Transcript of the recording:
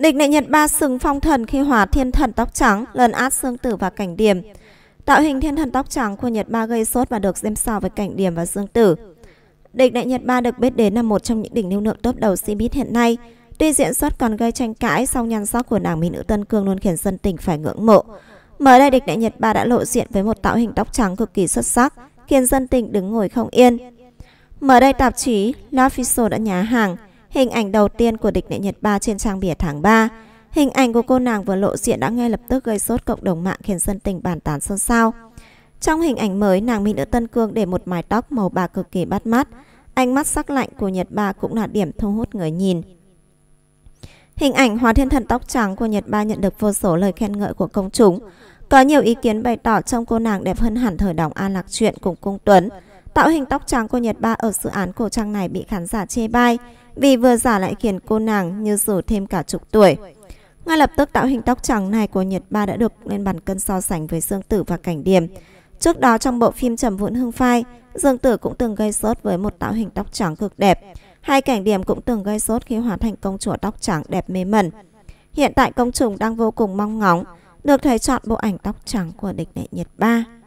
Địch lại nhận ba sừng phong thần khi hòa thiên thần tóc trắng, lần át xương tử và cảnh điểm. Tạo hình thiên thần tóc trắng của Nhật Ba gây sốt và được xem so với cảnh điểm và dương tử. Địch đại Nhật Ba được biết đến là một trong những đỉnh lưu lượng top đầu Cbiz hiện nay. Tuy diễn xuất còn gây tranh cãi, sau nhan sắc của nàng mỹ nữ Tân Cương luôn khiến dân tình phải ngưỡng mộ. Mới đây địch đại Nhật Ba đã lộ diện với một tạo hình tóc trắng cực kỳ xuất sắc, khiến dân tình đứng ngồi không yên. Mới đây tạp chí La Official đã nhá hàng, Hình ảnh đầu tiên của địch đệ Nhật Ba trên trang bìa tháng 3. Hình ảnh của cô nàng vừa lộ diện đã ngay lập tức gây sốt cộng đồng mạng khiến dân tình bàn tán xôn xao. Trong hình ảnh mới, nàng mỹ nữ Tân Cương để một mái tóc màu bạc cực kỳ bắt mắt. Ánh mắt sắc lạnh của Nhật Ba cũng là điểm thu hút người nhìn. Hình ảnh Hóa Thiên Thần tóc trắng của Nhật Ba nhận được vô số lời khen ngợi của công chúng. Có nhiều ý kiến bày tỏ trong cô nàng đẹp hơn hẳn thời đóng An Lạc Truyện cùng Cung Tuấn. Tạo hình tóc trắng của Nhật Ba ở dự án cổ trang này bị khán giả chê bai vì vừa giả lại khiến cô nàng như dù thêm cả chục tuổi Ngay lập tức tạo hình tóc trắng này của Nhật Ba đã được lên bàn cân so sánh với Dương Tử và Cảnh Điểm Trước đó trong bộ phim Trầm Vụn hưng Phai Dương Tử cũng từng gây sốt với một tạo hình tóc trắng cực đẹp Hai Cảnh Điểm cũng từng gây sốt khi hóa thành công chúa tóc trắng đẹp mê mẩn Hiện tại công chúng đang vô cùng mong ngóng Được thấy chọn bộ ảnh tóc trắng của địch đệ Nhật Ba